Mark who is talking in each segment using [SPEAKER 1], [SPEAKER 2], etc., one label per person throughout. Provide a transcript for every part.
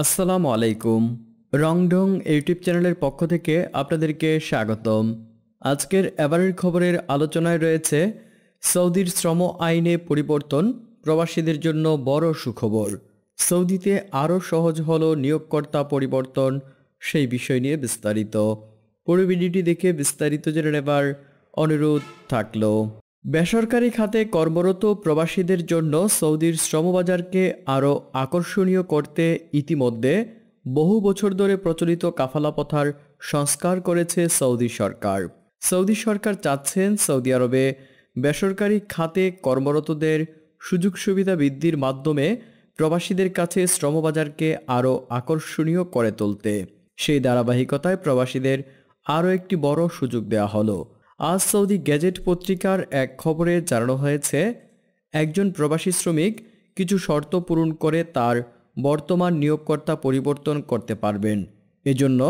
[SPEAKER 1] আসসালামু আলাইকুম রংডং ইউটিউব চ্যানেলের পক্ষ থেকে আপনাদেরকে স্বাগতম আজকের এবারের খবরের আলোচনায় রয়েছে সৌদির শ্রম আইনে পরিবর্তন প্রবাসীদের জন্য বড় সুখবর সৌদিতে আরও সহজ হল নিয়োগকর্তা পরিবর্তন সেই বিষয় নিয়ে বিস্তারিত পুরো দেখে বিস্তারিত জেনে নেবার অনুরোধ থাকলো বেসরকারি খাতে কর্মরত প্রবাসীদের জন্য সৌদির শ্রমবাজারকে আরও আকর্ষণীয় করতে ইতিমধ্যে বহু বছর ধরে প্রচলিত কাফালাপথার সংস্কার করেছে সৌদি সরকার সৌদি সরকার চাচ্ছেন সৌদি আরবে বেসরকারি খাতে কর্মরতদের সুযোগ সুবিধা বৃদ্ধির মাধ্যমে প্রবাসীদের কাছে শ্রমবাজারকে আরও আকর্ষণীয় করে তুলতে সেই ধারাবাহিকতায় প্রবাসীদের আরও একটি বড় সুযোগ দেওয়া হলো আজ সৌদি গ্যাজেট পত্রিকার এক খবরে জানানো হয়েছে একজন প্রবাসী শ্রমিক কিছু শর্ত পূরণ করে তার বর্তমান নিয়োগকর্তা পরিবর্তন করতে পারবেন এজন্য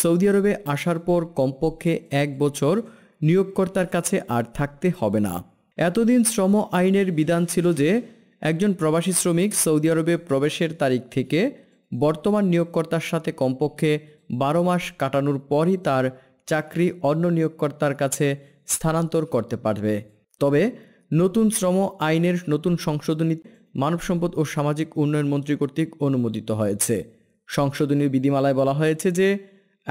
[SPEAKER 1] সৌদি আরবে আসার পর কমপক্ষে এক বছর নিয়োগকর্তার কাছে আর থাকতে হবে না এতদিন শ্রম আইনের বিধান ছিল যে একজন প্রবাসী শ্রমিক সৌদি আরবে প্রবেশের তারিখ থেকে বর্তমান নিয়োগকর্তার সাথে কমপক্ষে বারো মাস কাটানোর পরই তার চাকরি অন্য নিয়োগকর্তার কাছে স্থানান্তর করতে পারবে তবে নতুন শ্রম আইনের নতুন সংশোধনী মানব সম্পদ ও সামাজিক উন্নয়ন মন্ত্রী কর্তৃক অনুমোদিত হয়েছে সংশোধনী বিধিমালায় বলা হয়েছে যে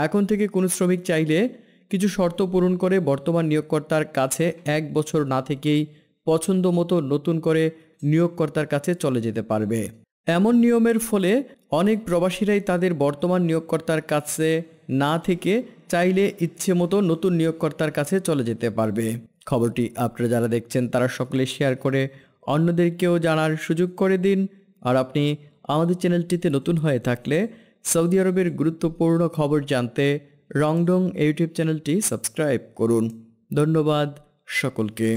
[SPEAKER 1] এখন থেকে কোনো শ্রমিক চাইলে কিছু শর্ত পূরণ করে বর্তমান নিয়োগকর্তার কাছে এক বছর না থেকেই পছন্দ মতো নতুন করে নিয়োগকর্তার কাছে চলে যেতে পারবে এমন নিয়মের ফলে অনেক প্রবাসীরাই তাদের বর্তমান নিয়োগকর্তার কাছে না থেকে চাইলে ইচ্ছে মতো নতুন নিয়োগকর্তার কাছে চলে যেতে পারবে খবরটি আপনারা যারা দেখছেন তারা সকলে শেয়ার করে অন্যদেরকেও জানার সুযোগ করে দিন আর আপনি আমাদের চ্যানেলটিতে নতুন হয়ে থাকলে সৌদি আরবের গুরুত্বপূর্ণ খবর জানতে রংডং ইউটিউব চ্যানেলটি সাবস্ক্রাইব করুন ধন্যবাদ সকলকে